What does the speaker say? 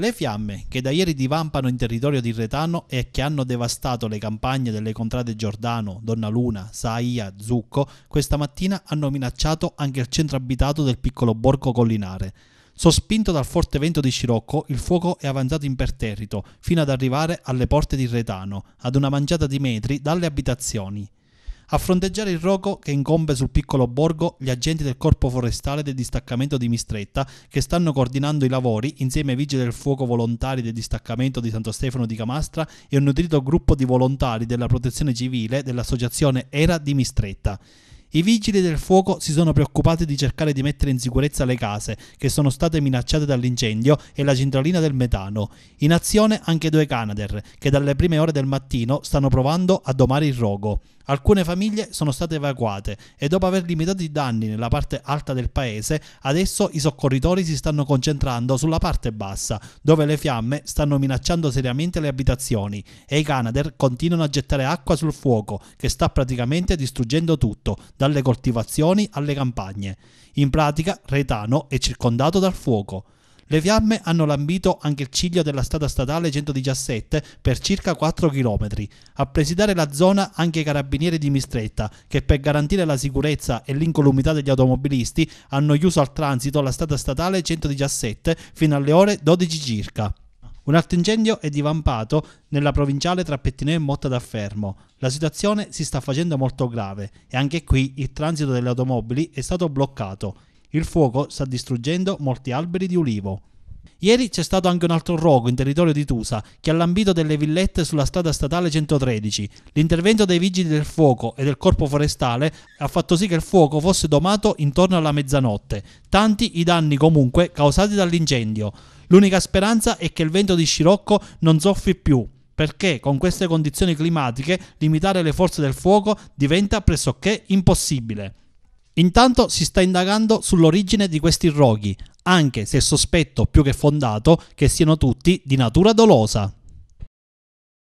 Le fiamme, che da ieri divampano in territorio di Retano e che hanno devastato le campagne delle contrade Giordano, Donnaluna, Saia, Zucco, questa mattina hanno minacciato anche il centro abitato del piccolo borgo collinare. Sospinto dal forte vento di Scirocco, il fuoco è avanzato imperterrito, fino ad arrivare alle porte di Retano, ad una manciata di metri dalle abitazioni. A fronteggiare il rogo che incombe sul piccolo borgo gli agenti del corpo forestale del distaccamento di Mistretta che stanno coordinando i lavori insieme ai vigili del fuoco volontari del distaccamento di Santo Stefano di Camastra e un nutrito gruppo di volontari della protezione civile dell'associazione Era di Mistretta. I vigili del fuoco si sono preoccupati di cercare di mettere in sicurezza le case che sono state minacciate dall'incendio e la centralina del metano. In azione anche due Canadair che dalle prime ore del mattino stanno provando a domare il rogo. Alcune famiglie sono state evacuate e dopo aver limitato i danni nella parte alta del paese, adesso i soccorritori si stanno concentrando sulla parte bassa, dove le fiamme stanno minacciando seriamente le abitazioni e i Canadair continuano a gettare acqua sul fuoco che sta praticamente distruggendo tutto, dalle coltivazioni alle campagne. In pratica Retano è circondato dal fuoco. Le fiamme hanno lambito anche il ciglio della strada statale 117 per circa 4 km. A presidare la zona anche i carabinieri di Mistretta, che per garantire la sicurezza e l'incolumità degli automobilisti hanno chiuso al transito la strada statale 117 fino alle ore 12 circa. Un altro incendio è divampato nella provinciale tra Pettineo e Motta d'Affermo. La situazione si sta facendo molto grave e anche qui il transito delle automobili è stato bloccato. Il fuoco sta distruggendo molti alberi di ulivo. Ieri c'è stato anche un altro rogo in territorio di Tusa che ha lambito delle villette sulla strada statale 113. L'intervento dei vigili del fuoco e del corpo forestale ha fatto sì che il fuoco fosse domato intorno alla mezzanotte. Tanti i danni comunque causati dall'incendio. L'unica speranza è che il vento di scirocco non soffi più, perché con queste condizioni climatiche limitare le forze del fuoco diventa pressoché impossibile. Intanto si sta indagando sull'origine di questi roghi, anche se sospetto più che fondato che siano tutti di natura dolosa.